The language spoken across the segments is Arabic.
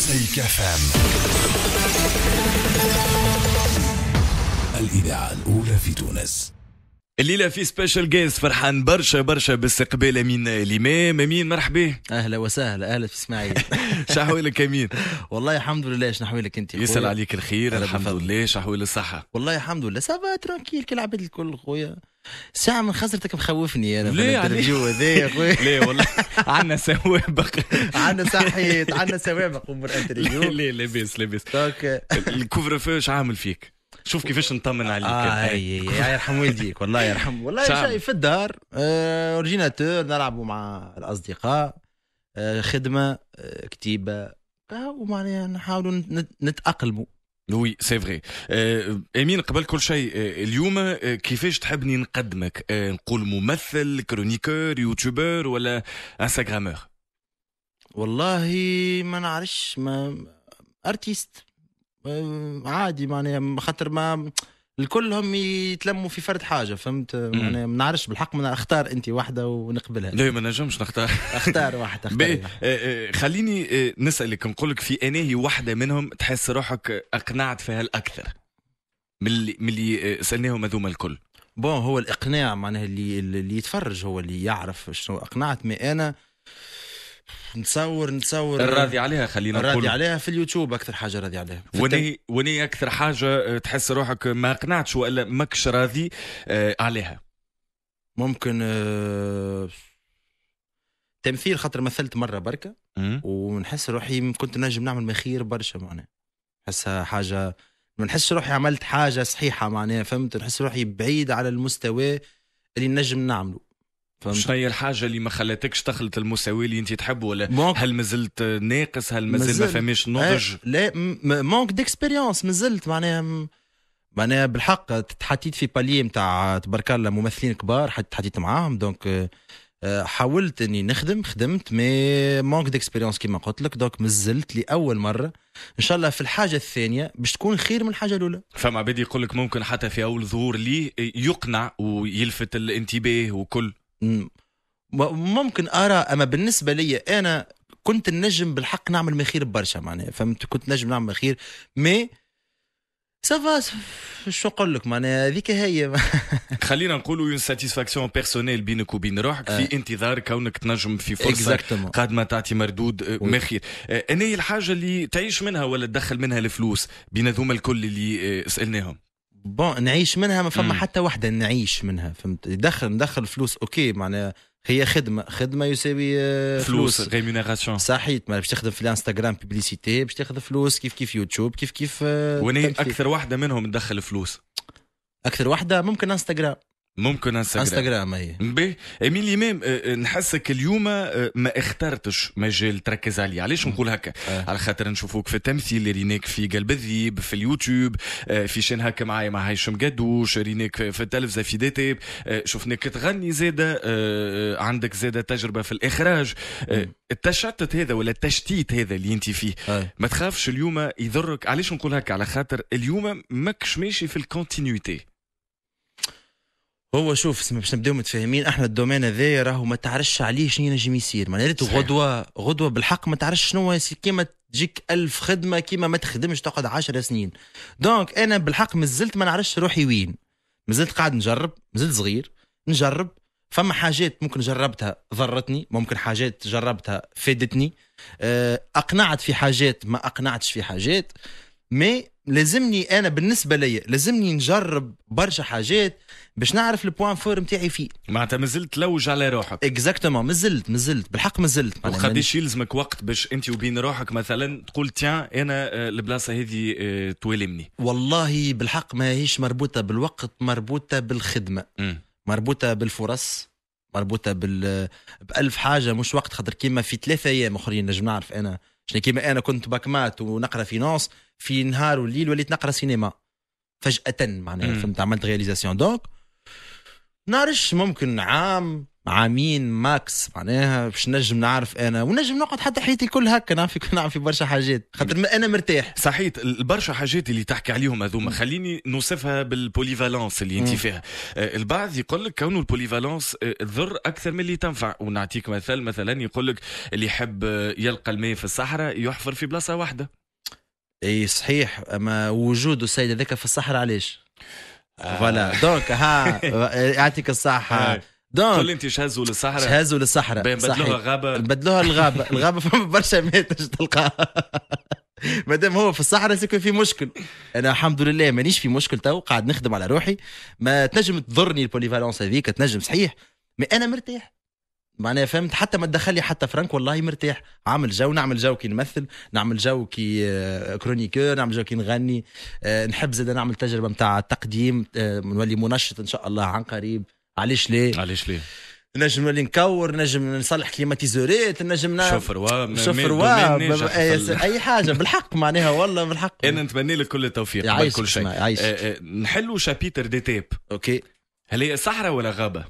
مزيكا فام الإذاعة الأولى في تونس الليله في سبيشال جيست فرحان برشا برشا باستقبال امين الامام امين مرحبا اهلا وسهلا اهلا في اسماعيل شحوالك امين والله الحمد لله شنحوالك انت يسال عليك الخير الحمد لله شحوال الصحه والله الحمد لله سافا ترانكيل العباد الكل خويا ساعة من خسرتك مخوفني انا في يعني؟ الانترفيو هذا يا خويا ليه والله عندنا سوابق عندنا صحيت عندنا سوابق امور لا ليه لاباس لاباس الكوفر فوش عامل فيك شوف كيفاش نطمن عليك آه يا يرحم والديك والله يرحم والله في الدار آه، اورجيناتور نلعبوا مع الاصدقاء آه، خدمه آه، كتيبه ومعناها نحاولوا نتاقلموا وي سي فري امين قبل كل شيء آه، اليوم آه، كيفاش تحبني نقدمك آه، نقول ممثل كرونيكور يوتيوبر ولا انستغرامر والله ما نعرفش ما ارتيست عادي معناها خاطر ما الكلهم يتلموا في فرد حاجه فهمت يعني ما نعرفش بالحق من اختار انت واحده ونقبلها لا ما نجمش نختار اختار واحده اختار واحدة. آه، آه، خليني آه، نسالك نقول لك في انهي واحده منهم تحس روحك اقنعت فيها الاكثر من اللي من اللي سالناهم هذوما الكل بون هو الاقناع معناها اللي اللي يتفرج هو اللي يعرف شنو اقنعت مي انا نتصور نتصور الراضي عليها خلينا نقول الراضي عليها في اليوتيوب اكثر حاجه راضي عليها وني وني اكثر حاجه آه، تحس روحك ما قنعتش ولا ماكش راضي آه، عليها ممكن آه، تمثيل خاطر مثلت مره بركه ونحس روحي كنت نجم نعمل مخير برشا معناها نحسها حاجه ما نحسش روحي عملت حاجه صحيحه معناها فهمت نحس روحي بعيد على المستوى اللي نجم نعمله فهمت شنو هي الحاجه اللي ما خلاتكش تخلط المساواه اللي انت تحبه ولا مونك. هل مازلت ناقص هل مازال ما فماش إيه، نضج لا مونك ديكسبيريونس مازلت معناها م... معناها بالحق تحطيت في بالي نتاع تبارك الله ممثلين كبار حتى تحطيت معاهم دونك آه، حاولت اني نخدم خدمت مي مونك ديكسبيريونس كيما قلت لك دونك مازلت لاول مره ان شاء الله في الحاجه الثانيه باش تكون خير من الحاجه الاولى فما عباد يقول لك ممكن حتى في اول ظهور لي يقنع ويلفت الانتباه وكل ممكن ارى اما بالنسبه لي انا كنت النجم بالحق نعمل مخير خير برشا معناها فهمت كنت نجم نعمل خير مي سافا شو نقول لك معناها هذيك هي خلينا نقولوا اون ساتيسفاكسيون بيرسونيل بينك وبين روحك في آه. انتظار كونك تنجم في فرصه قادمه تعطي مردود آه، مخير خير آه، انا الحاجه اللي تعيش منها ولا تدخل منها الفلوس بين ذوما الكل اللي سالناهم بون نعيش منها ما فما حتى وحده نعيش منها فهمت ندخل ندخل فلوس اوكي معناها هي خدمه خدمه يساوي آه، فلوس, فلوس. ريمونيراسيون صحيت ما باش تخدم في الانستغرام بيبليسيتي باش تاخذ فلوس كيف كيف يوتيوب كيف كيف آه، وين اكثر واحده منهم تدخل فلوس اكثر واحده ممكن انستغرام ممكن انستغرام انستغرام اي بي اميل ميم آه، آه، نحسك اليوم آه، ما اخترتش مجال تركز عليه علاش نقول هكا أه. على خاطر نشوفوك في التمثيل ريناك في قلب الذيب في اليوتيوب في شين هكا معايا مع هيشم قدوش ريناك في التلفزه في دي تيب شفناك تغني زاده عندك زاده تجربه في الاخراج التشتت هذا ولا التشتيت هذا اللي انت فيه أه. ما تخافش اليوم يضرك علاش نقول هكا على خاطر اليوم ماكش ماشي في الكونتينيوتي هو شوف باش نبداو متفاهمين احنا الدومين هذايا راهو ما تعرفش عليه شنو ينجم يصير معناها ريت غدوه غدوه بالحق ما تعرفش شنو كيما تجيك ألف خدمه كيما ما تخدمش تقعد 10 سنين دونك انا بالحق مازلت ما نعرفش روحي وين مازلت قاعد نجرب مازلت صغير نجرب فما حاجات ممكن جربتها ضرتني ممكن حاجات جربتها فادتني أه، اقنعت في حاجات ما اقنعتش في حاجات مي لازمني انا بالنسبه ليا لازمني نجرب برشا حاجات باش نعرف البوان فور نتاعي فيه معناتها مازلت تلوج على روحك اكزاكتومون مازلت مازلت بالحق مازلت وقداش يلزمك وقت باش انت وبين روحك مثلا تقول تيان انا آه، البلاصه هذه آه، توالمني والله بالحق ماهيش مربوطه بالوقت مربوطه بالخدمه م. مربوطه بالفرص مربوطه بال بألف حاجه مش وقت خاطر كيما في ثلاثة ايام اخرين نجم نعرف انا شنو كيما انا كنت باكمات ونقرا فينونس في نهار وليل وليت نقرا سينما فجاه معناها فهمت عملت رياليزاسيون دونك نعرفش ممكن عام عامين ماكس معناها باش نجم نعرف انا ونجم نقعد حتى حياتي كل هكا نعرف نعرف في برشا حاجات خاطر انا مرتاح صحيت البرشا حاجات اللي تحكي عليهم هذوما خليني نوصفها بالبوليفالونس اللي انت فيها آه، البعض يقول لك كونه آه، البوليفالونس تضر اكثر من اللي تنفع ونعطيك مثال مثلا يقول لك اللي يحب آه، يلقى الماء في الصحراء يحفر في بلاصه واحده اي صحيح اما وجود السيد هذاك في الصحراء علاش فوالا دونك ها يعطيك الصحه دونك كل انت شهزوا للصحراء شهزوا للصحراء بدلوها غابه بدلوها الغابه الغابه فما برشا ماتش تلقاها ما دام هو في الصحراء سيكون في مشكل انا الحمد لله مانيش في مشكل تو قاعد نخدم على روحي ما تنجم تضرني البوليفالونس هذيك تنجم صحيح مي انا مرتاح معناها فهمت حتى ما تدخل لي حتى فرانك والله مرتاح عامل جو نعمل جو كي نمثل نعمل جو كي آه، كرونيكور نعمل جو كي نغني آه، نحب زاد نعمل تجربه نتاع تقديم آه، نولي منشط ان شاء الله عن قريب علاش ليه علاش ليه نجم اللي نكور نجم نصلح كليماتيزوريت نجم شوفروا شوفروا إيه، اي حاجه بالحق معناها والله بالحق انا نتمنى لك كل التوفيق يعيش كل شيء آه, آه، نحلوا شابيتر دي تيب اوكي هل هي صحراء ولا غابه؟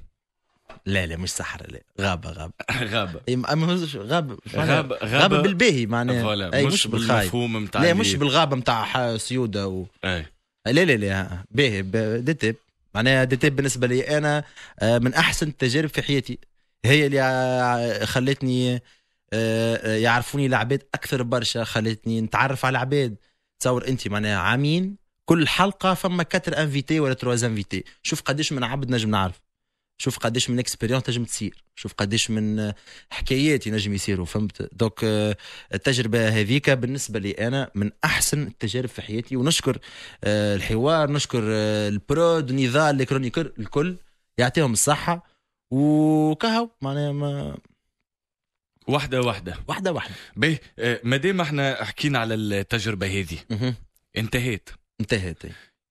لا لا مش صحراء لا غابه غابه غابه اما إيه، غابه غابه غابه بالباهي معناها أي مش, مش بالمفهوم نتاع لا مش بالغابه نتاع سيوده و... أي. إيه، لا لا لا باهي تيب معناها ديتاب بالنسبه لي انا آه، من احسن التجارب في حياتي هي اللي خلتني آه، آه، يعرفوني العباد اكثر برشا خلتني نتعرف على العباد تصور انت معناها عامين كل حلقه فما كاتر انفيتي ولا ترواز انفيتي شوف قديش من عبد نجم نعرف شوف قداش من اكسبيريونس تنجم تسير شوف قداش من حكايات ينجم يصيروا فهمت دوك آه، التجربه هذيك بالنسبه لي انا من احسن التجارب في حياتي ونشكر آه، الحوار نشكر آه، البرود نضال الكرونيكر الكل يعطيهم الصحه وكهو معناها ما واحده واحده واحده واحده باهي ما دام احنا حكينا على التجربه هذه انتهت انتهت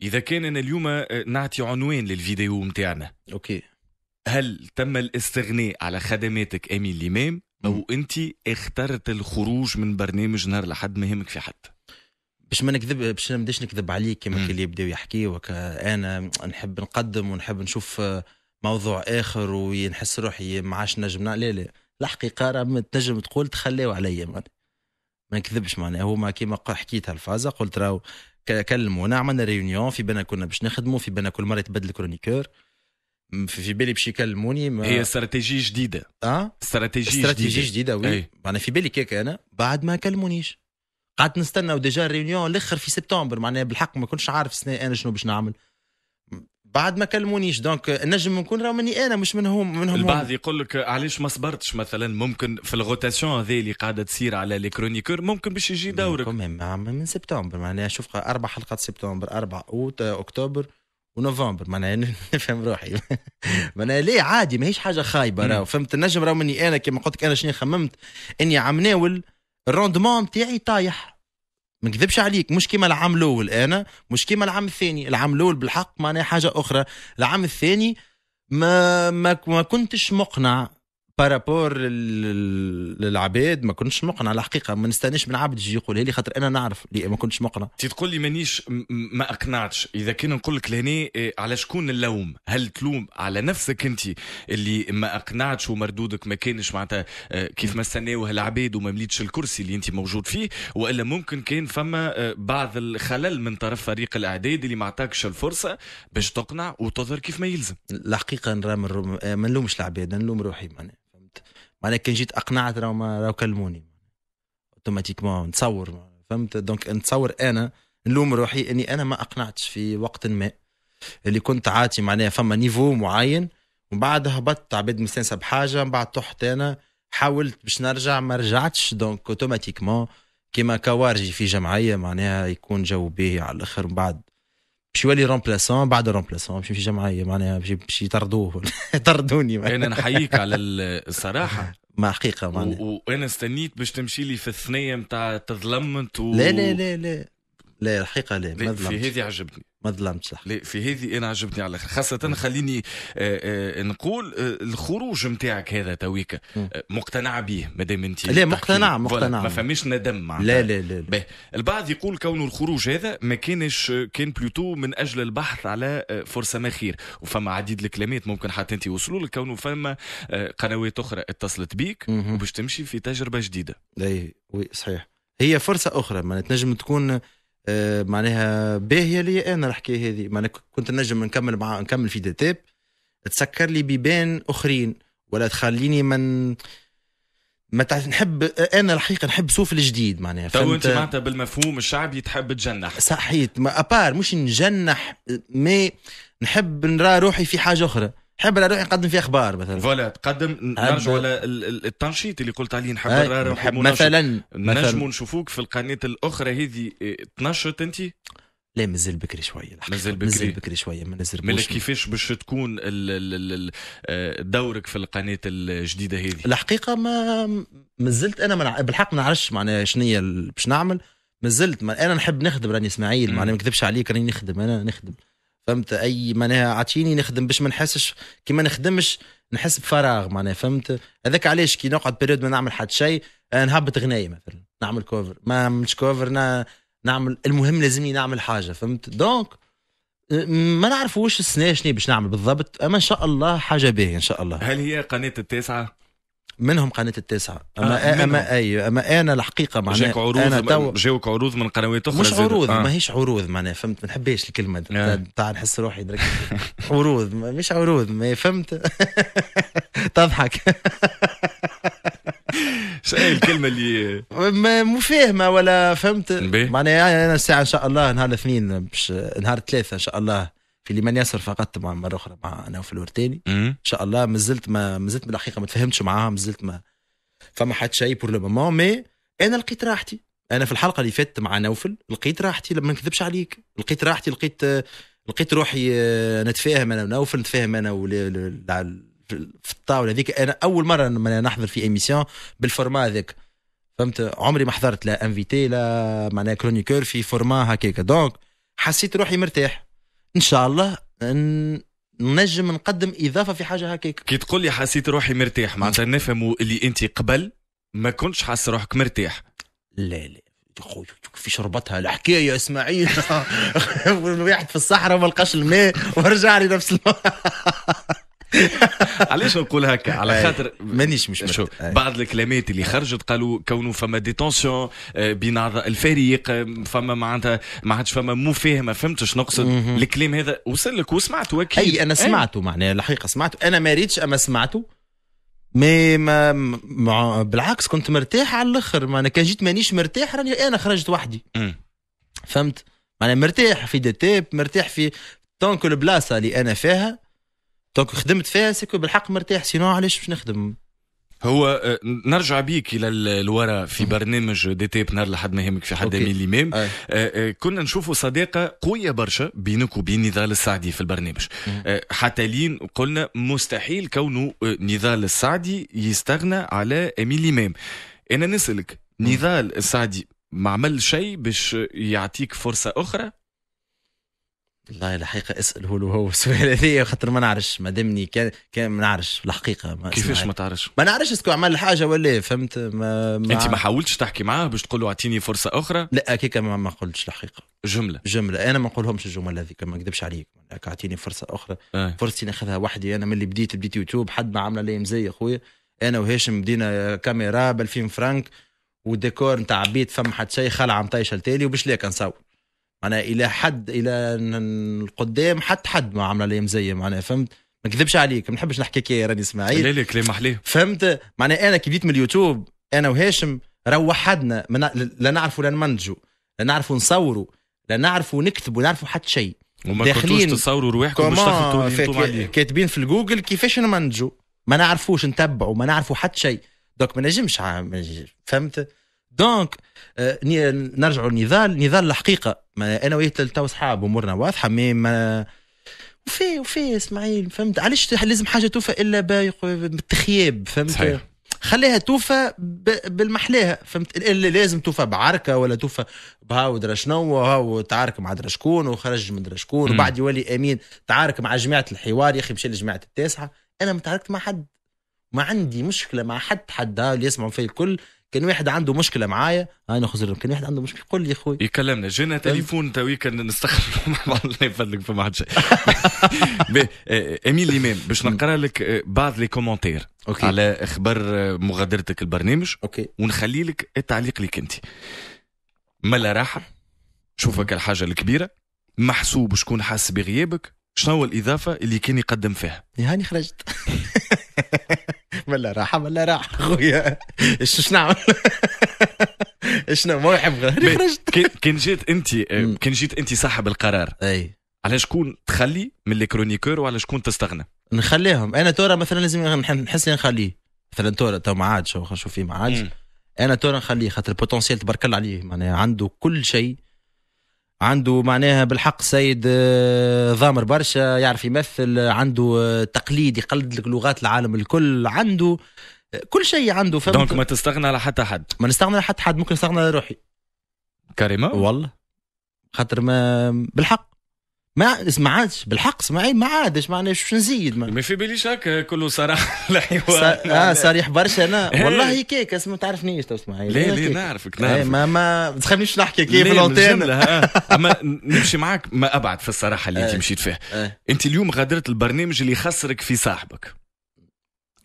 اذا كان انا اليوم نعطي عنوان للفيديو نتاعنا اوكي هل تم الاستغناء على خدماتك امين الامام او انت اخترت الخروج من برنامج نهار لحد ما يهمك في حد باش ما نكذب باش ما بديش نكذب عليك كما اللي يبداو يحكيو انا نحب نقدم ونحب نشوف موضوع اخر ونحس روحي ما عادش نجم لا لا الحقيقه راه تنجم تقول تخليو عليا ما نكذبش معناها هما كيما حكيت الفازة قلت راهو كلمونا عملنا ريونيون في بنا كنا باش نخدموا في بنا كل مره يتبدل كرونيكور في بالي باش يكلموني ما... هي استراتيجيه جديده اه استراتيجيه جديده استراتيجيه جديده وي أي. انا في بالي كيك انا بعد ما كلمونيش قعدت نستنى وديجا الريونيون الاخر في سبتمبر معناها بالحق ما كنتش عارف سنة انا شنو باش نعمل بعد ما كلمونيش دونك نجم نكون راه مني انا مش منهم منهم البعض يقول لك علاش ما صبرتش مثلا ممكن في الغوتاسيون هذه اللي قاعده تصير على لي كرونيكور ممكن باش يجي دورك من سبتمبر معناها شوف اربع حلقات سبتمبر اربع اوت اكتوبر ونوفمبر معناها يعني نفهم روحي معناها ليه عادي ماهيش حاجه خايبه راه فهمت النجم راهو مني انا كما قلت لك انا شنو خممت اني عم ناول الروندمون تاعي طايح ما نكذبش عليك مش كيما العام الاول انا مش كيما العام الثاني العام الاول بالحق معناها حاجه اخرى العام الثاني ما ما, ما كنتش مقنع بارابور للعباد ما كنتش مقنع الحقيقه ما نستناش من عبد يجي يقولها لي خاطر انا نعرف لي ما كنتش مقنع تي تقول لي مانيش ما اقنعتش اذا كان نقول لك لهنا إيه، على شكون اللوم هل تلوم على نفسك انت اللي ما اقنعتش ومردودك ما كانش معناتها آه، كيف ما استناوه العباد وما مليتش الكرسي اللي انت موجود فيه والا ممكن كان فما آه، بعض الخلل من طرف فريق الاعداد اللي ما عطاكش الفرصه باش تقنع وتظهر كيف ما يلزم الحقيقه نرام آه، ما نلومش العباد نلوم روحي معناها معناها كان جيت اقنعت راهو راهو كلموني اوتوماتيكمون نتصور فهمت دونك نتصور انا نلوم روحي اني انا ما اقنعتش في وقت ما اللي كنت عاطي معناها فما نيفو معين ومن بعد هبطت عباد مستانسه بحاجه من بعد طحت انا حاولت باش نرجع ما رجعتش دونك اوتوماتيكمون كيما كوارجي في جمعيه معناها يكون جو باهي على الاخر من بعد باش يولي رومبلاسون بعد رومبلاسون باش يمشي جمعيه معناها باش يطردوه طردوني انا نحييك على الصراحه ما حقيقه معناها وانا استنيت باش تمشي لي في الثنيه نتاع تظلمت و... لا لا لا لا لا الحقيقه لا ما في هذه عجبتني ما ظلمت صح لا في هذه انا عجبتني على الاخر خاصه خليني آآ آه، آآ آه، نقول آآ آه، الخروج نتاعك هذا تويك مقتنع به ما دام انت لا مقتنع مقتنع ما فماش ندم لا لا لا, لا. البعض يقول كونه الخروج هذا ما كانش كان بلوتو من اجل البحث على فرصه ما خير وفما عديد الكلمات ممكن حتى انت يوصلوا لك كونه فما قنوات اخرى اتصلت بيك وباش تمشي في تجربه جديده اي وي صحيح هي فرصه اخرى ما تنجم تكون آه، معناها باهيه لي انا الحكايه هذه معناها كنت نجم نكمل مع نكمل في ديتاب تسكر لي بيبان اخرين ولا تخليني من ما نحب انا الحقيقه نحب صوف الجديد معناها تو طيب، انت معناتها بالمفهوم الشعبي تحب تجنح صحيت ما ابار مش نجنح مي نحب نرى روحي في حاجه اخرى حب نروح نقدم فيه اخبار مثلا فوالا تقدم نرجعوا على التنشيط اللي قلت عليه نحب مثلا نجموا نشوفوك في القناه الاخرى هذه إيه، تنشط انت لا مازال بكري شويه مازال بكري مازال بكري شويه ما نزل ملك كيفاش باش تكون آه، دورك في القناه الجديده هذه الحقيقه ما مازلت انا منع... بالحق ما نعرفش معناها شنو هي باش نعمل مازلت ما... انا نحب نخدم راني اسماعيل معناها ما نكذبش عليك راني نخدم انا نخدم فهمت اي معناها عطيني نخدم باش ما نحسش كي ما نخدمش نحس بفراغ معناها فهمت هذاك علاش كي نقعد بيريود ما نعمل حد شيء آه، نهبط غنايه مثلا نعمل كوفر ما مش كوفر نعمل المهم لازمني نعمل حاجه فهمت دونك ما نعرفوش السنه شنو باش نعمل بالضبط اما ان شاء الله حاجه باهيه ان شاء الله هل هي قناه التاسعه منهم قناه التاسعه اما آه منهم. اما اي اما انا الحقيقه معناها جاك عروض انا تو... جاوك عروض من قنوات اخرى مش عروض آه. ماهيش عروض معناها فهمت ما نحبهاش الكلمه آه. تاع نحس روحي درك عروض مش عروض ما فهمت تضحك شنو الكلمه اللي مو فاهمه ولا فهمت معناها انا الساعه ان شاء الله نهار الاثنين نهار ثلاثه ان شاء الله لمن ياسر فقط مع مره اخرى مع وفي الورتاني ان شاء الله ما زلت ما ما زلت بالحقيقه ما تفهمتش معاها زلت ما فما حد شيء بور لو مومون مي انا لقيت راحتي انا في الحلقه اللي فاتت مع نوفل لقيت راحتي لما نكذبش عليك لقيت راحتي لقيت لقيت روحي آه، نتفاهم انا ونوفل نتفاهم انا في الطاوله هذيك انا اول مره نحضر في ايميسيون بالفورما هذاك فهمت عمري ما حضرت لا انفيتي لا معناها كرونيكور في فورما هكاك دونك حسيت روحي مرتاح ان شاء الله نجم نقدم اضافه في حاجه هكاك كي تقول لي حسيت روحي مرتاح معناتها نفهموا اللي انت قبل ما كنتش حاس روحك مرتاح لا لا خويا في شربتها الحكايه يا اسماعيل واحد في الصحراء ما لقاش الماء ورجع لي نفس الماء علاش نقول هكا على خاطر مانيش مش شوف بعض الكلمات اللي خرجت قالوا كونه فما دي تونسيون آه، بين الفريق آه، فما معناتها ما عادش فما مفاهمه فهمت شنو نقصد الكلام هذا وصل لك وسمعته اكيد اي انا سمعته معناها الحقيقه سمعته انا ما ريتش اما سمعته مي ما, ما بالعكس كنت مرتاح على الاخر ما انا كان جيت مانيش مرتاح راني انا خرجت وحدي فهمت انا مرتاح في دي تيب مرتاح في طونك البلاصه اللي انا فيها دونك خدمت فيها سكو بالحق مرتاح سينو علاش باش نخدم هو آه، نرجع بيك الى الوراء في برنامج دي تيب نار لحد ما يهمك في حد امين الامام آه، آه، كنا نشوفوا صداقه قويه برشا بينك وبين نضال السعدي في البرنامج حتى لين قلنا مستحيل كونه نضال السعدي يستغنى على امين الامام انا نسالك نضال السعدي ما عمل شيء باش يعطيك فرصه اخرى والله الحقيقه اساله له هو السؤال هذايا خاطر ما نعرفش دامني كان كان ما نعرفش الحقيقه ما كيفاش ما تعرفش؟ ما نعرفش اسكو عمل حاجه ولا فهمت ما, ما انت ما حاولتش تحكي معاه باش تقول له اعطيني فرصه اخرى؟ لا هكاك ما, ما قلتش الحقيقه جمله جمله انا ما نقولهمش الجمل هذيك ما نكذبش عليك اعطيني فرصه اخرى آه. فرصتي ناخذها وحدي انا من اللي بديت بديت يوتيوب حد ما عمل لي مزيه اخويا انا وهاشم بدينا كاميرا ب 2000 فرانك وديكور نتاع بيت فما حد شيء خلعه مطيشه لتالي وباش لا كنصور معناها الى حد الى القدام حتى حد ما عمل عليه مزيه معناها فهمت ما نكذبش عليك ما نحبش نحكي كي راني اسماعيل لا لا كلام حليه فهمت معناها انا كي بديت من اليوتيوب انا وهاشم روحدنا لا نعرفوا لا نمنتجوا لا نعرفوا نصوروا لا نعرفوا نكتبوا نعرفوا حتى شيء وما كنتوش تصوروا رواحكم باش كاتبين في الجوجل كيفاش نمنتجوا ما نعرفوش نتبعوا ما نعرفوا حتى شيء دوك ما نجمش فهمت دونك آه، نرجعوا للنضال نضال الحقيقه ما انا وياه تو صحاب امورنا واضحه مي ما وفي وفي اسماعيل فهمت علاش لازم حاجه توفى الا بالتخياب فهمت صحيح. خليها توفى بالمحلاها فهمت اللي لازم توفى بعركه ولا توفى بهاو درا شنو هاو تعارك مع درا شكون وخرج من درا شكون وبعد يولي امين تعارك مع جماعه الحوار يا اخي مشى لجماعه التاسعه انا ما تعاركت مع حد ما عندي مشكله مع حد حد اللي يسمعوا فيا الكل كان واحد عنده مشكله معايا انا خزر كان واحد عنده مشكله قول لي اخوي يكلمنا جينا تليفون تويك نستخدمه مع بعض الله يفضلك فما حد شيء آه، آه، امين الامام باش نقرا لك آه، بعض لي كومنتير أوكي. على اخبار مغادرتك البرنامج أوكي. ونخلي لك التعليق ليك انت ملا راحه شوفك الحاجه الكبيره محسوب شكون حاس بغيابك شنو الاضافه اللي كان يقدم فيها؟ هاني يعني خرجت ملا راح ملا راح خويا ايش نعمل ايش ما يحب خرجت كان جيت انت آه، كان جيت انت صاحب القرار اي على شكون تخلي من لي كرونيكور وعلى شكون تستغنى نخليهم انا تورا مثلا لازم نحس نخليه مثلا تورا تو ما عادش شوف فيه ما عادش انا تورا نخليه خاطر بوتنسيال تبارك الله عليه معناها عنده كل شيء عنده معناها بالحق سيد آه، ضامر برشا يعرف يمثل عنده آه، تقليد يقلد لك لغات العالم الكل عنده آه، كل شيء عنده فهمت دونك ما تستغنى على حتى حد ما نستغنى على حتى حد ممكن نستغنى على روحي كريمه والله خاطر ما بالحق ما ما عادش بالحق اسماعيل ما عادش ما عندناش باش نزيد ما في باليش هكا كله صراحه الحوار اه صريح برشا انا إيه. والله كيك ما تعرفنيش تو اسماعيل لا لا نعرفك نعرفك إيه، ما ما تخلينيش نحكي كيف لونتين اما نمشي معاك ما ابعد في الصراحه اللي انت إيه. مشيت فيها انت اليوم غادرت البرنامج اللي يخسرك في صاحبك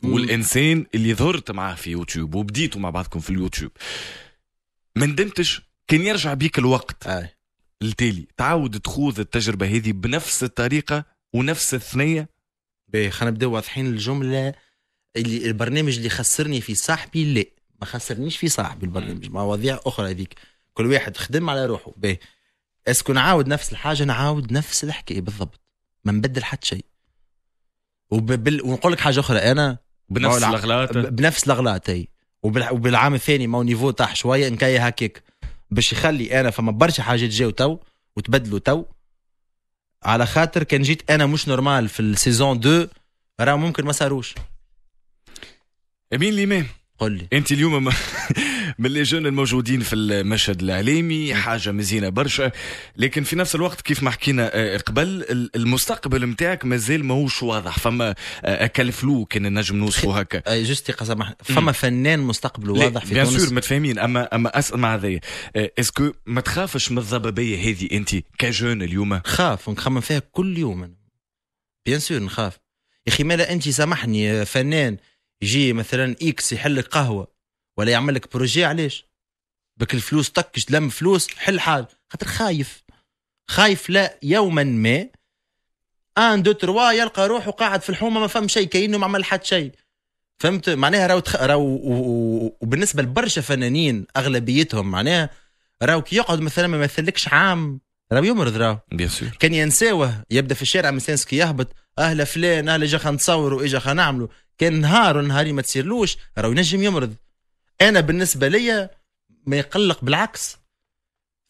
والانسان اللي ظهرت معاه في يوتيوب وبديتوا مع بعضكم في اليوتيوب ما ندمتش كان يرجع بيك الوقت التالي تعاود تخوض التجربه هذه بنفس الطريقه ونفس الثنيه باهي خلينا نبداو واضحين الجمله اللي البرنامج اللي خسرني في صاحبي لا ما خسرنيش في صاحبي البرنامج مواضيع اخرى هذيك كل واحد خدم على روحه باهي اسكو نعاود نفس الحاجه نعاود نفس الحكايه بالضبط ما نبدل حتى شيء وبال... ونقول لك حاجه اخرى انا بنفس الاغلاط بنفس الاغلاط اي وبالعام الثاني ما نيفو طاح شويه نكاي هكاك باش يخلي انا فما برشا حاجات جاو تو وتبدلوا تو على خاطر كان جيت انا مش نورمال في السيزون 2 راه ممكن ما صاروش امين الامام قول لي انت اليوم ما من لي جون الموجودين في المشهد الاعلامي حاجه مزينه برشا لكن في نفس الوقت كيف ما حكينا آه، قبل المستقبل نتاعك مازال ماهوش واضح فما آه، فلو كان نجم نوصفو هكا جوستي سامح فما فنان مستقبله واضح في بيان سور متفاهمين اما اما اسال مع هذايا اسكو آه، ما تخافش من الضبابيه هذه انت كجون اليوم خاف ونخمم فيها كل يوم بيان سور نخاف يا اخي مالا انت سامحني فنان يجي مثلا اكس يحل قهوه ولا يعمل لك بروجي علاش بك الفلوس طكش لم فلوس حل حال خاطر خايف خايف لا يوما ما ان دو تروا يلقى روحه قاعد في الحومه ما فهم شيء كانه ما عمل حد شيء فهمت معناها راهو تخ... راهو وبالنسبه لبرشا فنانين اغلبيتهم معناها راهو كي يقعد مثلا ما يمثلكش عام راهو يمرض راهو بيان سور كان ينساوه يبدا في الشارع مثلا كي يهبط اهلا فلان اهلا جا خنصوروا اجا خنعملوا كان نهار ونهاري ما تصيرلوش راهو ينجم يمرض انا بالنسبه ليا ما يقلق بالعكس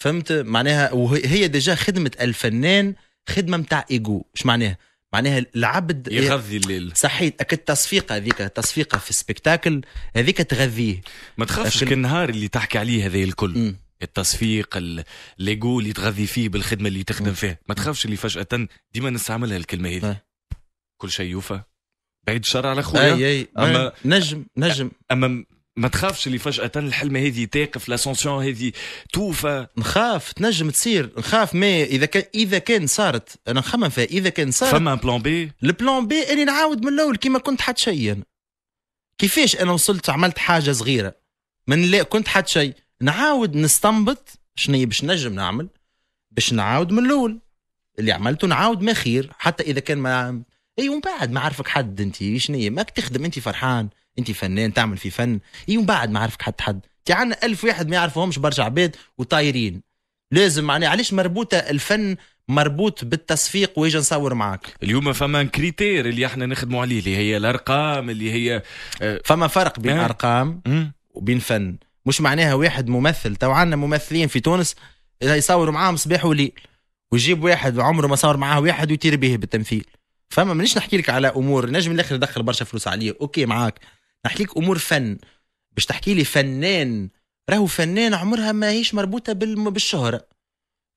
فهمت معناها وهي ديجا خدمه الفنان خدمه متاع ايجو اش معناها معناها العبد يغذي الليل صحيت اكيد التصفيقه هذيك التصفيقه في السبيكتاكل هذيك تغذيه ما تخافش أكل... النهار اللي تحكي عليه هذا الكل م. التصفيق الليجو اللي تغذي فيه بالخدمه اللي تخدم فيها ما تخافش اللي فجاه ديما نستعملها الكلمه هذه آه. كل شيء يوفى بعيد الشر على خويا اي اما نجم نجم اما ما تخافش اللي فجأة الحلمة هذه تاقف لاسونسيون هذه توفى نخاف تنجم تصير نخاف ما إذا كان إذا كان صارت أنا نخمم فيها إذا كان صارت فما بلان بي البلان بي أني نعاود من الأول كيما كنت حد شيء أنا كيفاش أنا وصلت عملت حاجة صغيرة من لا كنت حد شيء نعاود نستنبط شنو باش نجم نعمل باش نعاود من الأول اللي عملته نعاود ما خير حتى إذا كان ما أي ومن بعد ما عارفك حد أنت شنو ماك تخدم أنت فرحان انت فنان تعمل في فن اي ايوه، من بعد ما عرفك حتى حد انت عندنا ألف واحد ما يعرفوهمش برشا عباد وطايرين لازم معناها علاش مربوطه الفن مربوط بالتصفيق ويجي نصور معاك اليوم فما كريتير اللي احنا نخدموا عليه اللي هي الارقام اللي هي اه فما فرق بين ارقام وبين فن مش معناها واحد ممثل تو عندنا ممثلين في تونس يصوروا معاهم صباح وليل ويجيب واحد عمره ما صور معاه واحد ويطير به بالتمثيل فما مانيش نحكي لك على امور نجم الاخر يدخل برشا فلوس عليه اوكي معاك نحكيك امور فن باش تحكي لي فنان راهو فنان عمرها ما هيش مربوطه بالشهره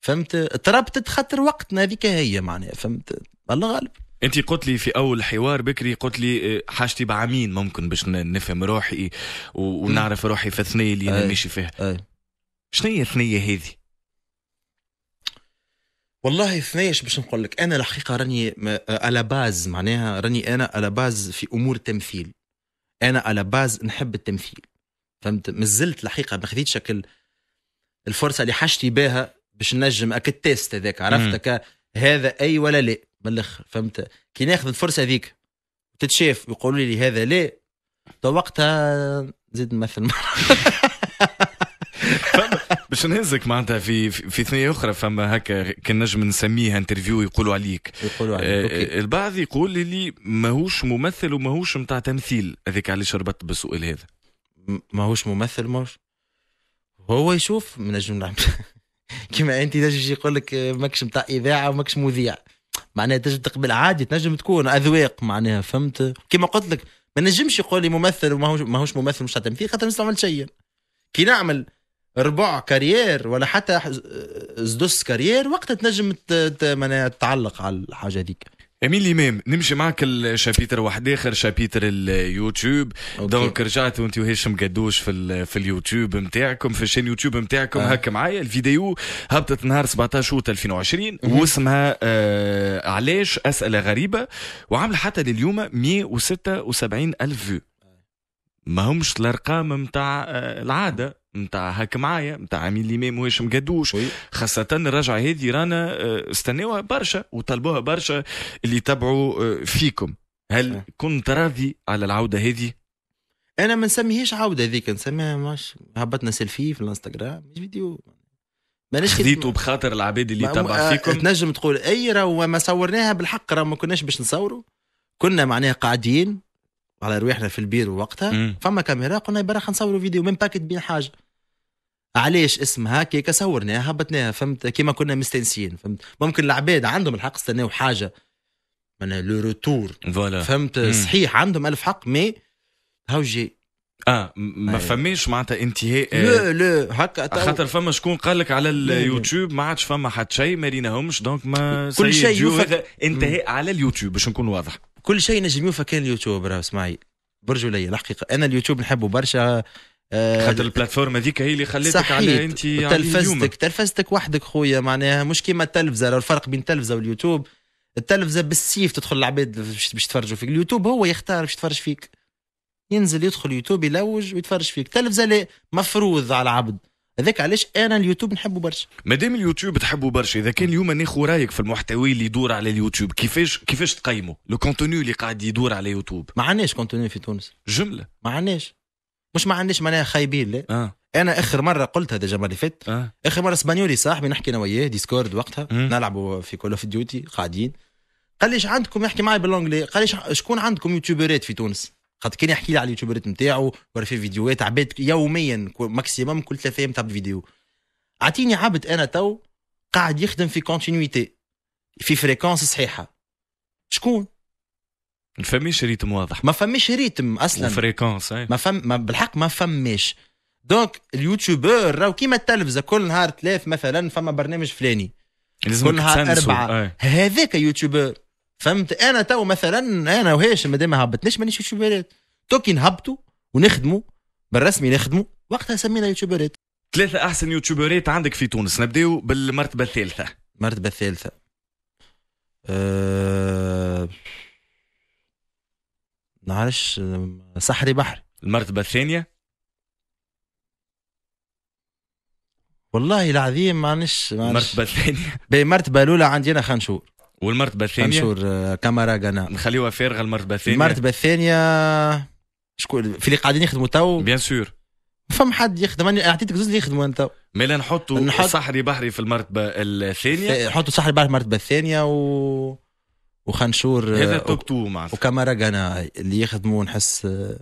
فهمت تربطت خاطر وقتنا هذيك هي معناها فهمت الله غالب انت قلت لي في اول حوار بكري قلت لي آه، حاجتي بعامين ممكن باش نفهم روحي ونعرف روحي في الثنيه اللي انا ماشي فيها شنو هي الثنيه هذه والله اش باش نقول لك انا الحقيقه راني على باز معناها راني انا على باز في امور تمثيل انا على باز نحب التمثيل فهمت مازلت الحقيقه ما خذيتش شكل الفرصه اللي حشتي بها باش نجم اك تيست هذاك عرفت هذا اي ولا لا من الاخر فهمت كي ناخذ الفرصه هذيك تتشاف ويقولوا لي هذا لا تو وقتها نزيد نمثل باش نهزك معناتها في في ثنيه اخرى فما هكا كان نجم نسميها انترفيو يقولوا عليك يقولوا عليك آه، البعض يقول لي ماهوش ممثل وماهوش نتاع تمثيل هذيك علاش ربطت بالسؤال هذا ماهوش ممثل ماهوش هو يشوف من نجم نعمل كما انت تجي يقول لك آه، ماكش نتاع اذاعه وماكش مذيع معناها تجم تقبل عادي تنجم تكون اذواق معناها فهمت كما قلت لك ما نجمش يقول لي ممثل وماهوش ماهوش ممثل مش تمثيل خاطر ما نعمل شيء كي نعمل ربع كارير ولا حتى زدس كارير وقتها تنجم تتعلق على الحاجه هذيك امين الامام نمشي معك الشابيتر واحد اخر شابيتر اليوتيوب دونك رجعتوا انت وهشام قدوش في في اليوتيوب نتاعكم في الشين يوتيوب نتاعكم آه. هكا معايا الفيديو هبطت نهار 17 اوت 2020 واسمها آه علاش اسئله غريبه وعامل حتى لليوم 176 الف فيو ما همش الارقام نتاع آه، العاده نتاع هاك معايا نتاع عميل الامام وهاشم قدوش خاصه الرجعه هذه رانا آه، استناوها برشا وطلبوها برشا اللي تبعوا آه، فيكم هل آه. كنت راضي على العوده هذه؟ انا ما نسميهاش عوده هذيك نسميها ماش هبطنا سيلفي في الانستغرام مش فيديو مانيش خديتو بخاطر العباد اللي تبع فيكم تنجم تقول اي راهو ما صورناها بالحق راهو ما كناش باش نصوروا كنا معناها قاعدين على رواحنا في البيرو وقتها فما كاميرا قلنا برا نصوروا فيديو من باكت بين حاجه علاش اسمها كي صورناها هبطناها فهمت كيما كنا مستنسين فهمت ممكن العباد عندهم الحق استناو حاجه معناها لو روتور فوالا فهمت مم. صحيح عندهم الف حق مي هاو جي اه ما فماش معناتها انتهاء لا آه، لا هكا خاطر فما شكون قال لك على اليوتيوب ما عادش فما حد شيء ما ريناهمش دونك ما كل شيء انتهاء على اليوتيوب باش نكون واضح كل شيء نجم كان اليوتيوب راه اسماعيل برجوليه الحقيقه انا اليوتيوب نحبه برشا آه، خاطر البلاتفورم هذيك هي اللي خلتك على انت تلفزتك تلفزتك وحدك خويا معناها مش كيما التلفزه الفرق بين التلفزه واليوتيوب التلفزه بالسيف تدخل العباد باش تفرجوا فيك اليوتيوب هو يختار باش يتفرج فيك ينزل يدخل يوتيوب يلوج ويتفرج فيك التلفزه لا مفروض على العبد هذاك علاش انا اليوتيوب نحبه برشا مادام اليوتيوب تحبه برشا اذا كان اليوم ناخذ رايك في المحتوى اللي يدور على اليوتيوب كيفاش كيفاش تقيمه لو كونتوني اللي قاعد يدور على يوتيوب ما عندناش كونتوني في تونس جمله ما عندناش مش ما عندناش معناها خايبين لا آه. انا اخر مره قلت هذا الجمعه اللي فات آه. اخر مره اسبانيولي صاحبي نحكي انا وياه ديسكورد وقتها مم. نلعبوا في كول اوف ديوتي قاعدين قال ليش عندكم يحكي معي بالانجلي قال ليش شكون عندكم يوتيوبرات في تونس خاطر كان يحكي لي على اليوتيوبرات نتاعو ولا في فيديوهات عباد يوميا ماكسيموم كل ثلاثه ايام تعب فيديو اعطيني عبد انا تو قاعد يخدم في كونتينيتي في فريكونس صحيحه شكون ما فماش ريتم واضح ما فماش ريتم اصلا فريكونس ايه. ما فم ما بالحق ما فماش دونك اليوتيوبر راهو كيما التلفزه كل نهار ثلاث مثلا فما برنامج فلاني كل نهار اربعه ايه. هذاك يوتيوبر فهمت انا تو مثلا انا وهاشم مادام ما هبطناش مانيش يوتيوبرات توكي نهبطوا ونخدموا بالرسمي نخدموا وقتها سمينا يوتيوبرات ثلاثة أحسن يوتيوبرات عندك في تونس نبداو بالمرتبة الثالثة المرتبة الثالثة أه... نعرفش سحري بحري المرتبة الثانية والله العظيم مانيش المرتبة الثانية المرتبة الأولى عندي أنا خنشور والمرتبة الثانية منشور آه، كاميرا غانا نخليوها فارغة المرتبة الثانية المرتبة الثانية شكون في اللي قاعدين يخدموا تو بيان سور فما حد يخدم انا اعطيتك زوز اللي يخدموا انت مالا نحطوا نحط... صحري بحري في المرتبه الثانيه نحطوا صحري بحري في المرتبه الثانيه و وخنشور هذا آه، توب تو معناتها وكاميرا غانا اللي يخدموا نحس آه،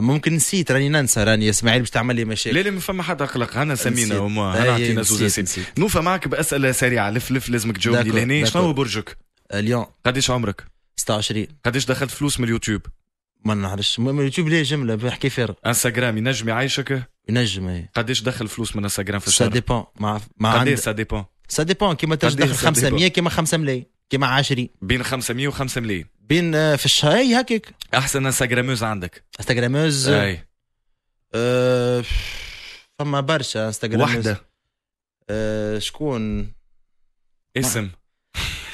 ممكن نسيت راني ننسى راني اسماعيل باش تعمل لي مشاكل لا لا ما فما حد اقلق انا سمينا وما انا عطينا زوز اسئله نوفا معك باسئله سريعه لف لف لازمك تجاوبني لهنا شنو هو برجك؟ اليوم قديش عمرك؟ 26 قديش دخلت فلوس من اليوتيوب؟ ما نعرفش اليوتيوب ليه جمله بحكي فارغ انستغرام ينجم يعيشك؟ ينجم اي قديش دخل فلوس من انستغرام في الشهر؟ سا ديبون مع مع سا ديبون سا ديبون كيما إيه تدخل 500 كيما 5 ملايين كيما 10 بين 500 و 5 ملايين بين آه، في الشهرين هكاك احسن انستغراموز عندك انستغراموز اي أه فما برشا انستغراموز وحده أه شكون اسم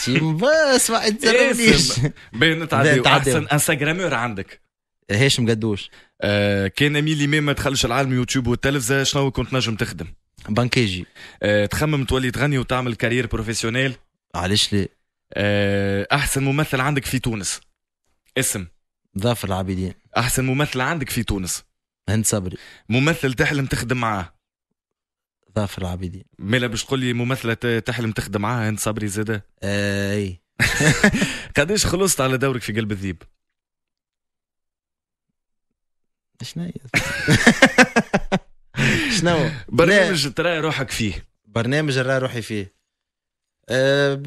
تيم بس ما تزرونيش بين احسن انستغرامور عندك آه، هاشم قدوش أه كان ميلي ما تخلش العالم يوتيوب والتلفزه شنو كنت نجم تخدم بنكيجي أه تخمم تولي تغني وتعمل كارير بروفيسيونيل علاش ليه آه، احسن ممثل عندك في تونس اسم ظافر العابدين احسن ممثل عندك في تونس هند صبري ممثل تحلم تخدم معاه ظافر العابدين مالا باش تقول لي ممثله تحلم تخدم معاها هند صبري زاده آه، اي قداش خلصت على دورك في قلب الذيب شنو شنو برنامج ترى روحك فيه برنامج نرى روحي فيه أه...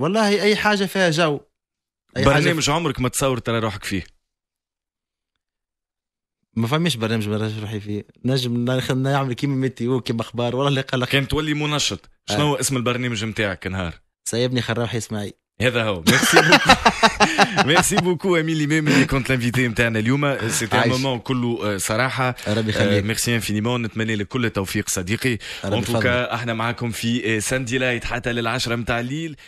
والله اي حاجه فيها جو أي برنامج حاجة... عمرك ما تصور ترى روحك فيه ما فماش برنامج برنامج روحي فيه نجم نعمل كيما متي وكيما اخبار والله اللي قال كان تولي منشط شنو آه. اسم البرنامج نتاعك نهار سيبني روحي اسماعيل هذا هو ميرسي بوكو ميرسي بوكو اميل ميم اللي كنت لانفيتي نتاعنا اليوم سيتي ان مومون كله صراحه ربي يخليك ميرسي euh, انفينيمون نتمنى لك كل التوفيق صديقي ان توكا احنا معاكم في ساندي euh, لايت حتى للعشرة نتاع الليل